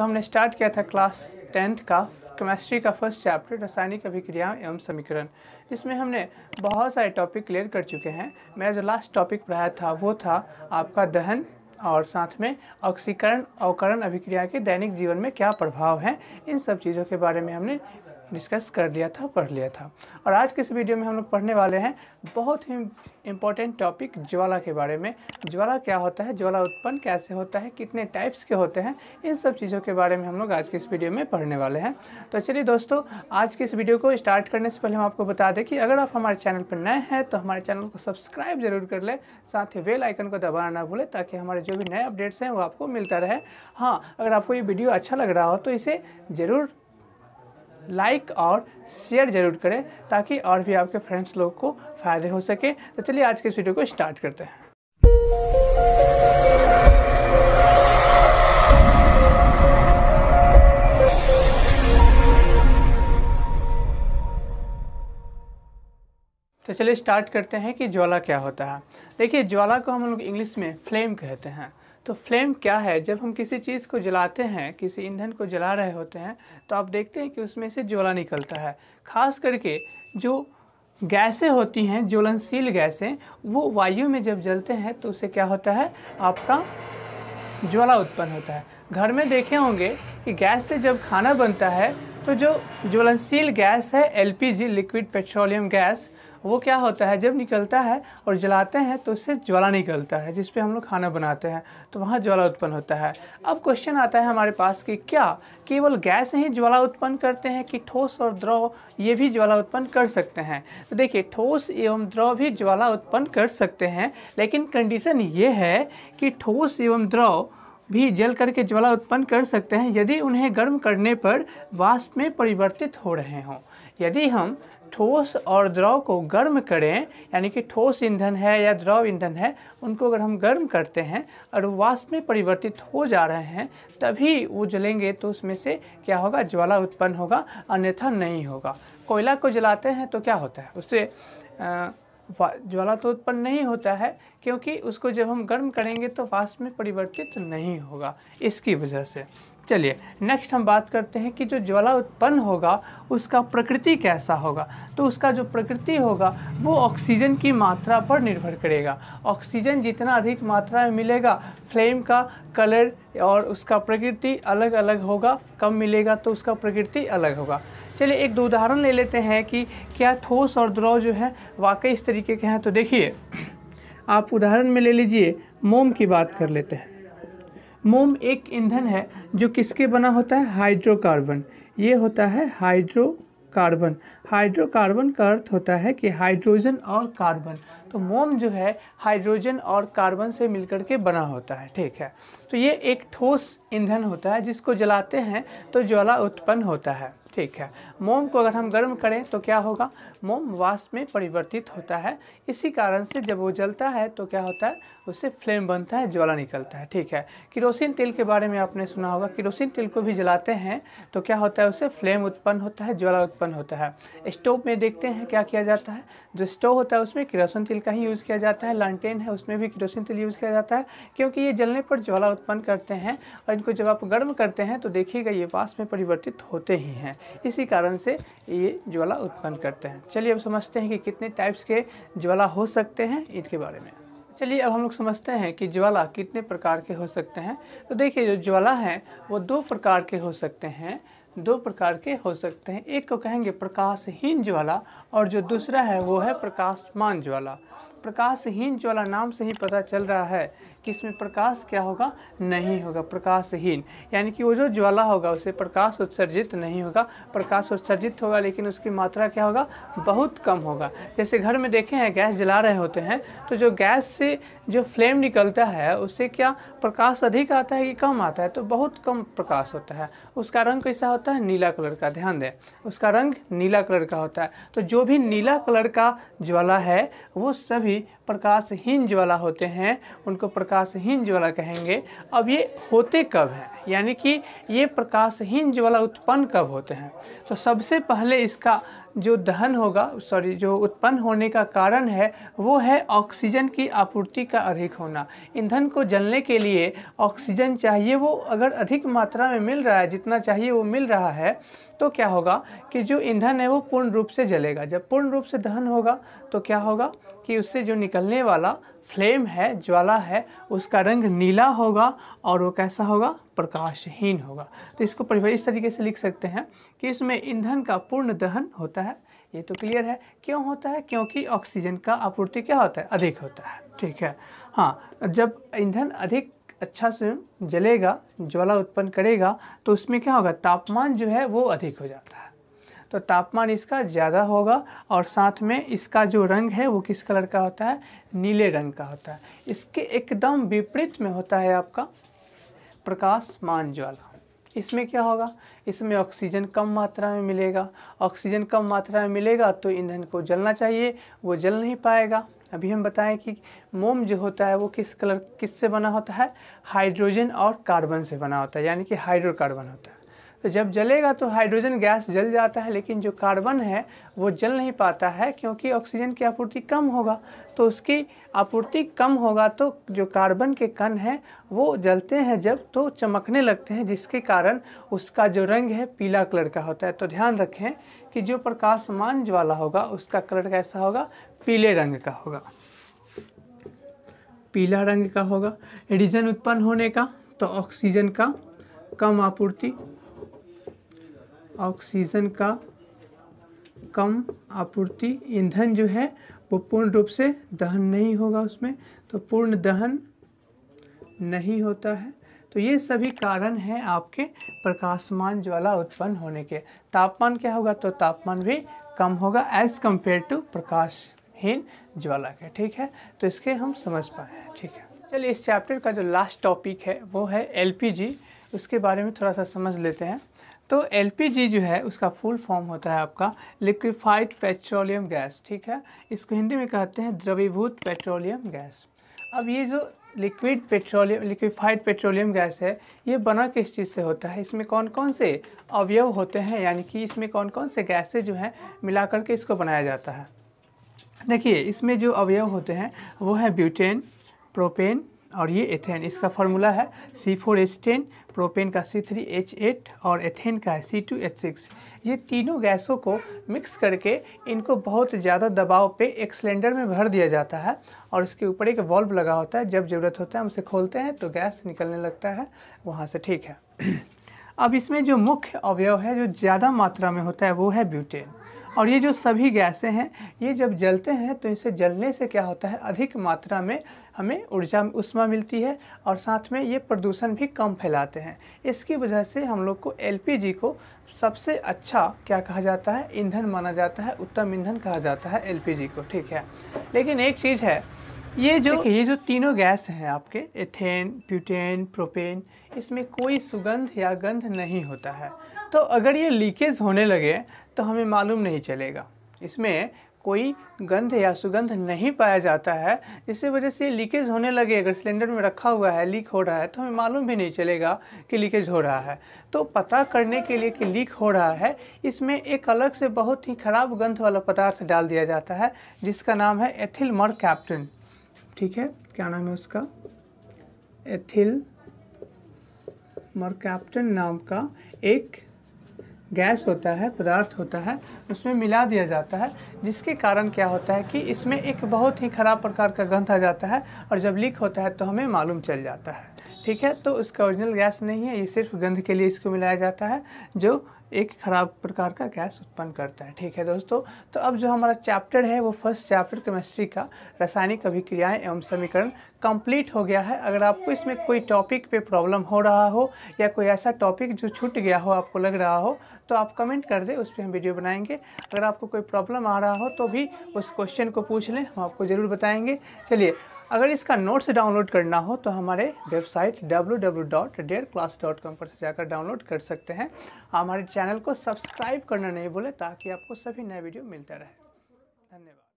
तो हमने स्टार्ट किया था क्लास टेंथ का केमिस्ट्री का फर्स्ट चैप्टर रासायनिक अभिक्रियाएं एवं समीकरण जिसमें हमने बहुत सारे टॉपिक क्लियर कर चुके हैं मेरा जो लास्ट टॉपिक पढ़ाया था वो था आपका दहन और साथ में ऑक्सीकरण अवकरण अभिक्रिया के दैनिक जीवन में क्या प्रभाव हैं इन सब चीज़ों के बारे में हमने डिस्कस कर लिया था पढ़ लिया था और आज के इस वीडियो में हम लोग पढ़ने वाले हैं बहुत ही इम्पोर्टेंट टॉपिक ज्वाला के बारे में ज्वाला क्या होता है ज्वाला उत्पन्न कैसे होता है कितने टाइप्स के होते हैं इन सब चीज़ों के बारे में हम लोग आज के इस वीडियो में पढ़ने वाले हैं तो चलिए दोस्तों आज के इस वीडियो को स्टार्ट करने से पहले हम आपको बता दें कि अगर आप हमारे चैनल पर नए हैं तो हमारे चैनल को सब्सक्राइब जरूर कर लें साथ ही बेल आइकन को दबाना ना भूलें ताकि हमारे जो भी नए अपडेट्स हैं वो आपको मिलता रहे हाँ अगर आपको ये वीडियो अच्छा लग रहा हो तो इसे ज़रूर लाइक और शेयर ज़रूर करें ताकि और भी आपके फ्रेंड्स लोग को फ़ायदे हो सके तो चलिए आज के इस वीडियो को स्टार्ट करते हैं तो चलिए स्टार्ट करते हैं कि ज्वाला क्या होता है देखिए ज्वाला को हम लोग इंग्लिश में फ्लेम कहते हैं तो फ्लेम क्या है जब हम किसी चीज़ को जलाते हैं किसी ईंधन को जला रहे होते हैं तो आप देखते हैं कि उसमें से ज्वाला निकलता है खास करके जो गैसें होती हैं ज्वलनशील गैसें वो वायु में जब जलते हैं तो उससे क्या होता है आपका ज्वाला उत्पन्न होता है घर में देखे होंगे कि गैस से जब खाना बनता है तो जो ज्वलनशील गैस है एलपीजी लिक्विड पेट्रोलियम गैस वो क्या होता है जब निकलता है और जलाते हैं तो उससे ज्वाला निकलता है जिसपे हम लोग खाना बनाते हैं तो वहाँ ज्वाला उत्पन्न होता है अब क्वेश्चन आता है हमारे पास कि क्या केवल गैस ही ज्वाला उत्पन्न करते हैं कि ठोस और द्रव ये भी ज्वाला उत्पन्न कर सकते हैं तो देखिए ठोस एवं द्रव भी ज्वाला उत्पन्न कर सकते हैं लेकिन कंडीशन ये है कि ठोस एवं द्रव भी जल करके ज्वाला उत्पन्न कर सकते हैं यदि उन्हें गर्म करने पर वाष्प में परिवर्तित हो रहे हों यदि हम ठोस और द्रव को गर्म करें यानी कि ठोस ईंधन है या द्रव ईंधन है उनको अगर हम गर्म करते हैं और वाष्प में परिवर्तित हो जा रहे हैं तभी वो जलेंगे तो उसमें से क्या होगा ज्वाला उत्पन्न होगा अन्यथा नहीं होगा कोयला को जलाते हैं तो क्या होता है उससे ज्वाला तो उत्पन्न नहीं होता है क्योंकि उसको जब हम गर्म करेंगे तो वाष्प में परिवर्तित नहीं होगा इसकी वजह से चलिए नेक्स्ट हम बात करते हैं कि जो ज्वाला उत्पन्न होगा उसका प्रकृति कैसा होगा तो उसका जो प्रकृति होगा वो ऑक्सीजन की मात्रा पर निर्भर करेगा ऑक्सीजन जितना अधिक मात्रा में मिलेगा फ्लेम का कलर और उसका प्रकृति अलग अलग होगा कम मिलेगा तो उसका प्रकृति अलग होगा चलिए एक दो उदाहरण ले लेते हैं कि क्या ठोस और द्रव जो है वाकई इस तरीके के हैं तो देखिए आप उदाहरण में ले लीजिए मोम की बात कर लेते हैं मोम एक ईंधन है जो किसके बना होता है हाइड्रोकार्बन ये होता है हाइड्रोकार्बन हाइड्रोकार्बन का अर्थ होता है कि हाइड्रोजन और कार्बन तो मोम जो है हाइड्रोजन और कार्बन से मिलकर के बना होता है ठीक है तो ये एक ठोस ईंधन होता है जिसको जलाते हैं तो ज्वाला उत्पन्न होता है ठीक है मोम को अगर हम गर्म करें तो क्या होगा मोम वाष्प में परिवर्तित होता है इसी कारण से जब वो जलता है तो क्या होता है उससे फ्लेम बनता है ज्वाला निकलता है ठीक है किरोसिन तेल के बारे में आपने सुना होगा किरोसिन तेल को भी जलाते हैं तो क्या होता है उससे फ्लेम उत्पन्न होता है ज्वाला उत्पन्न होता है स्टोव में देखते हैं क्या किया जाता है जो स्टोव होता है उसमें किरोसिन तेल का ही यूज़ किया जाता है लालटेन है उसमें भी किरोसिन तेल यूज़ किया जाता है क्योंकि ये जलने पर ज्वाला उत्पन्न करते हैं और इनको जब आप गर्म करते हैं तो देखिएगा ये वास में परिवर्तित होते ही हैं इसी कारण से ये ज्वाला उत्पन्न करते हैं चलिए अब समझते हैं कि कितने टाइप्स के ज्वाला हो सकते हैं इनके बारे में चलिए अब हम लोग समझते हैं कि ज्वाला कितने प्रकार के हो सकते हैं तो देखिए जो ज्वाला है वो दो प्रकार के हो सकते हैं दो प्रकार के हो सकते हैं एक को कहेंगे प्रकाशहीन ज्वाला और जो दूसरा है वो है प्रकाशमान ज्वाला प्रकाशहीन ज्वाला नाम से ही पता चल रहा है कि इसमें प्रकाश क्या होगा नहीं होगा प्रकाशहीन यानी कि वो जो ज्वाला होगा उसे प्रकाश उत्सर्जित नहीं होगा प्रकाश उत्सर्जित होगा लेकिन उसकी मात्रा क्या होगा बहुत कम होगा जैसे घर में देखे हैं गैस जला रहे होते हैं तो जो गैस से जो फ्लेम निकलता है उससे क्या प्रकाश अधिक आता है कि कम आता है तो बहुत कम प्रकाश होता है उसका रंग कैसा होता है नीला कलर का ध्यान दें उसका रंग नीला कलर का होता है तो जो भी नीला कलर का ज्वाला है वो सभी प्रकाशहीन ज्वाला होते हैं उनको प्रकाश प्रकाशहीन ज्वाला कहेंगे अब ये होते कब हैं यानी कि ये प्रकाशहीन ज्वाला उत्पन्न कब होते हैं तो सबसे पहले इसका जो दहन होगा सॉरी जो उत्पन्न होने का कारण है वो है ऑक्सीजन की आपूर्ति का अधिक होना ईंधन को जलने के लिए ऑक्सीजन चाहिए वो अगर अधिक मात्रा में मिल रहा है जितना चाहिए वो मिल रहा है तो क्या होगा कि जो ईंधन है वो पूर्ण रूप से जलेगा जब पूर्ण रूप से दहन होगा तो क्या होगा कि उससे जो निकलने वाला फ्लेम है ज्वाला है उसका रंग नीला होगा और वो कैसा होगा प्रकाशहीन होगा तो इसको परिभाषित इस तरीके से लिख सकते हैं कि इसमें ईंधन का पूर्ण दहन होता है ये तो क्लियर है क्यों होता है क्योंकि ऑक्सीजन का आपूर्ति क्या होता है अधिक होता है ठीक है हाँ जब ईंधन अधिक अच्छा से जलेगा ज्वाला उत्पन्न करेगा तो उसमें क्या होगा तापमान जो है वो अधिक हो जाता है तो तापमान इसका ज़्यादा होगा और साथ में इसका जो रंग है वो किस कलर का होता है नीले रंग का होता है इसके एकदम विपरीत में होता है आपका प्रकाशमान ज्वाला इसमें क्या होगा इसमें ऑक्सीजन कम मात्रा में मिलेगा ऑक्सीजन कम मात्रा में मिलेगा तो ईंधन को जलना चाहिए वो जल नहीं पाएगा अभी हम बताएं कि मोम जो होता है वो किस कलर किस से बना होता है हाइड्रोजन और कार्बन से बना होता है यानी कि हाइड्रोकार्बन होता है तो जब जलेगा तो हाइड्रोजन गैस जल जाता है लेकिन जो कार्बन है वो जल नहीं पाता है क्योंकि ऑक्सीजन की आपूर्ति कम होगा तो उसकी आपूर्ति कम होगा तो जो कार्बन के कण हैं वो जलते हैं जब तो चमकने लगते हैं जिसके कारण उसका जो रंग है पीला कलर का होता है तो ध्यान रखें कि जो प्रकाशमान ज्वाला होगा उसका कलर कैसा होगा पीले रंग का होगा पीला रंग का होगा रिजन उत्पन्न होने का तो ऑक्सीजन का कम आपूर्ति ऑक्सीजन का कम आपूर्ति ईंधन जो है वो पूर्ण रूप से दहन नहीं होगा उसमें तो पूर्ण दहन नहीं होता है तो ये सभी कारण हैं आपके प्रकाशमान ज्वाला उत्पन्न होने के तापमान क्या होगा तो तापमान भी कम होगा एज कम्पेयर टू प्रकाशहीन ज्वाला के ठीक है तो इसके हम समझ पाए हैं ठीक है चलिए इस चैप्टर का जो लास्ट टॉपिक है वो है एलपीजी उसके बारे में थोड़ा सा समझ लेते हैं तो एलपीजी जो है उसका फुल फॉर्म होता है आपका लिक्विफाइड पेट्रोलियम गैस ठीक है इसको हिंदी में कहते हैं द्रवीभूत पेट्रोलियम गैस अब ये जो liquid petroleum liquefied petroleum gas है ये बना किस चीज़ से होता है इसमें कौन कौन से अवयव होते हैं यानी कि इसमें कौन कौन से गैसें जो हैं मिला करके इसको बनाया जाता है देखिए इसमें जो अवयव होते हैं वो है ब्यूटेन प्रोपेन और ये एथेन इसका फार्मूला है C four H ten propane का सी थ्री एच एट और एथेन का है सी टू एच सिक्स ये तीनों गैसों को मिक्स करके इनको बहुत ज़्यादा दबाव पे एक सिलेंडर में भर दिया जाता है और इसके ऊपर एक वॉल्व लगा होता है जब ज़रूरत होता है हम उसे खोलते हैं तो गैस निकलने लगता है वहाँ से ठीक है अब इसमें जो मुख्य अवयव है जो ज़्यादा मात्रा में होता है वो है ब्यूटेन और ये जो सभी गैसें हैं ये जब जलते हैं तो इनसे जलने से क्या होता है अधिक मात्रा में हमें ऊर्जा उष्मा मिलती है और साथ में ये प्रदूषण भी कम फैलाते हैं इसकी वजह से हम लोग को एलपीजी को सबसे अच्छा क्या कहा जाता है ईंधन माना जाता है उत्तम ईंधन कहा जाता है एलपीजी को ठीक है लेकिन एक चीज़ है ये जो ये जो तीनों गैस हैं आपके एथेन प्यूटेन प्रोपेन इसमें कोई सुगंध या गंध नहीं होता है तो अगर ये लीकेज होने लगे तो हमें मालूम नहीं चलेगा इसमें कोई गंध या सुगंध नहीं पाया जाता है इसी वजह से लीकेज होने लगे अगर सिलेंडर में रखा हुआ है लीक हो रहा है तो हमें मालूम भी नहीं चलेगा कि लीकेज हो रहा है तो पता करने के लिए कि लीक हो रहा है इसमें एक अलग से बहुत ही ख़राब गंध वाला पदार्थ डाल दिया जाता है जिसका नाम है एथिल मर कैप्टन ठीक है क्या नाम है उसका एथिल मर कैप्टन नाम का एक गैस होता है पदार्थ होता है उसमें मिला दिया जाता है जिसके कारण क्या होता है कि इसमें एक बहुत ही खराब प्रकार का गंध आ जाता है और जब लीक होता है तो हमें मालूम चल जाता है ठीक है तो इसका ओरिजिनल गैस नहीं है ये सिर्फ गंध के लिए इसको मिलाया जाता है जो एक खराब प्रकार का गैस उत्पन्न करता है ठीक है दोस्तों तो अब जो हमारा चैप्टर है वो फर्स्ट चैप्टर केमिस्ट्री का रासायनिक अभिक्रियाएं एवं समीकरण कंप्लीट हो गया है अगर आपको इसमें कोई टॉपिक पे प्रॉब्लम हो रहा हो या कोई ऐसा टॉपिक जो छूट गया हो आपको लग रहा हो तो आप कमेंट कर दें उस पर हम वीडियो बनाएंगे अगर आपको कोई प्रॉब्लम आ रहा हो तो भी उस क्वेश्चन को पूछ लें हम आपको ज़रूर बताएँगे चलिए अगर इसका नोट्स डाउनलोड करना हो तो हमारे वेबसाइट डब्ल्यू पर से जाकर डाउनलोड कर सकते हैं हमारे चैनल को सब्सक्राइब करना नहीं भूलें ताकि आपको सभी नए वीडियो मिलते रहे धन्यवाद